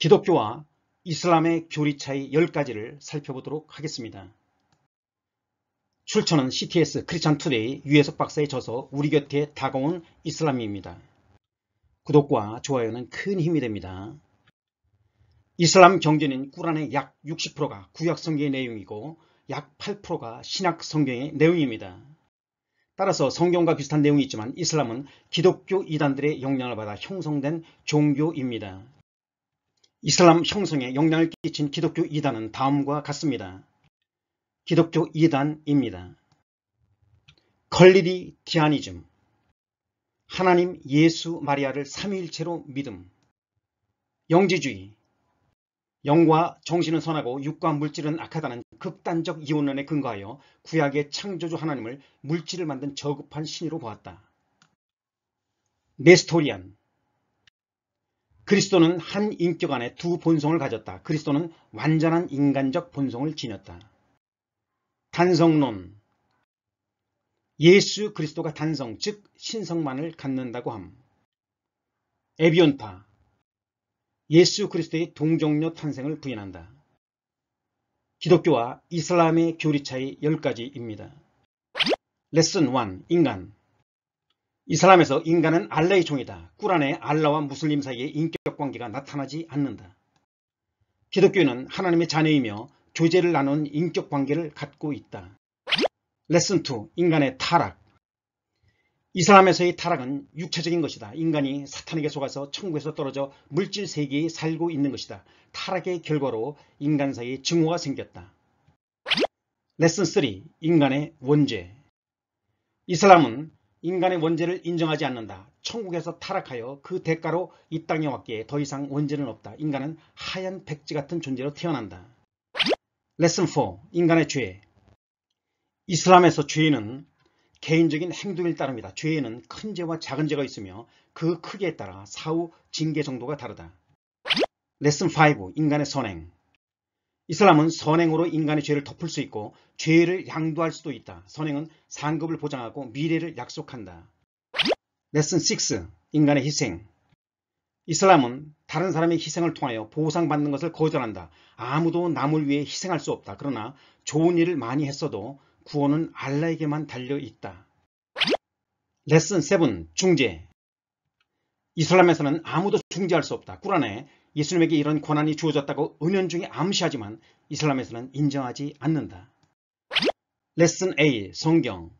기독교와 이슬람의 교리 차이 10가지를 살펴보도록 하겠습니다. 출처는 CTS 크리스찬 투데이 유해석 박사의 저서 우리 곁에 다가온 이슬람입니다. 구독과 좋아요는 큰 힘이 됩니다. 이슬람 경전인 꾸란의 약 60%가 구약 성경의 내용이고 약 8%가 신약 성경의 내용입니다. 따라서 성경과 비슷한 내용이 있지만 이슬람은 기독교 이단들의 영향을 받아 형성된 종교입니다. 이슬람 형성에 영향을 끼친 기독교 이단은 다음과 같습니다. 기독교 이단입니다. 컬리디 디아니즘 하나님 예수 마리아를 삼위일체로 믿음 영지주의 영과 정신은 선하고 육과 물질은 악하다는 극단적 이원론에 근거하여 구약의 창조주 하나님을 물질을 만든 저급한 신이로 보았다. 네스토리안 그리스도는 한 인격 안에 두 본성을 가졌다. 그리스도는 완전한 인간적 본성을 지녔다. 단성론 예수 그리스도가 단성, 즉 신성만을 갖는다고 함. 에비온타 예수 그리스도의 동정녀 탄생을 부인한다. 기독교와 이슬람의 교리 차이 10가지입니다. 레슨 1. 인간 이슬람에서 인간은 알라의 종이다. 꾸란에 알라와 무슬림 사이의 인격관계가 나타나지 않는다. 기독교는 하나님의 자녀이며 교제를 나눈 인격관계를 갖고 있다. 레슨 2. 인간의 타락 이슬람에서의 타락은 육체적인 것이다. 인간이 사탄에게 속아서 천국에서 떨어져 물질 세계에 살고 있는 것이다. 타락의 결과로 인간 사이에 증오가 생겼다. 레슨 3. 인간의 원죄 이슬람은 인간의 원죄를 인정하지 않는다. 천국에서 타락하여 그 대가로 이 땅에 왔기에 더 이상 원죄는 없다. 인간은 하얀 백지 같은 존재로 태어난다. 레슨 4. 인간의 죄 이슬람에서 죄는 개인적인 행동일 따릅니다 죄에는 큰 죄와 작은 죄가 있으며 그 크기에 따라 사후 징계 정도가 다르다. 레슨 5. 인간의 선행 이슬람은 선행으로 인간의 죄를 덮을 수 있고 죄를 양도할 수도 있다. 선행은 상급을 보장하고 미래를 약속한다. 레슨 6. 인간의 희생 이슬람은 다른 사람의 희생을 통하여 보상받는 것을 거절한다. 아무도 남을 위해 희생할 수 없다. 그러나 좋은 일을 많이 했어도 구원은 알라에게만 달려있다. 레슨 7. 중재 이슬람에서는 아무도 중재할 수 없다. 꾸란에 예수님에게 이런 권한이 주어졌다고 은연중에 암시하지만 이슬람에서는 인정하지 않는다. 레슨 A. 성경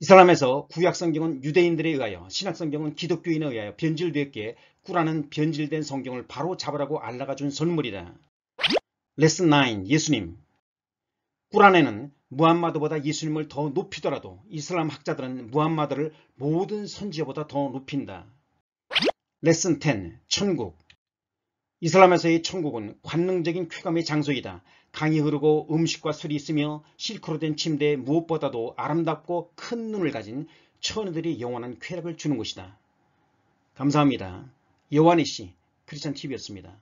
이슬람에서 구약 성경은 유대인들에 의하여 신약 성경은 기독교인에 의하여 변질되었기에 꾸란은 변질된 성경을 바로 잡으라고 알라가 준 선물이다. 레슨 9. 예수님 꾸란에는 무함마드보다 예수님을 더 높이더라도 이슬람 학자들은 무함마드를 모든 선지자보다 더 높인다. 레슨 10 천국 이슬람에서의 천국은 관능적인 쾌감의 장소이다. 강이 흐르고 음식과 술이 있으며 실크로 된 침대에 무엇보다도 아름답고 큰 눈을 가진 처녀들이 영원한 쾌락을 주는 곳이다. 감사합니다. 여완이 씨, 크리스찬TV였습니다.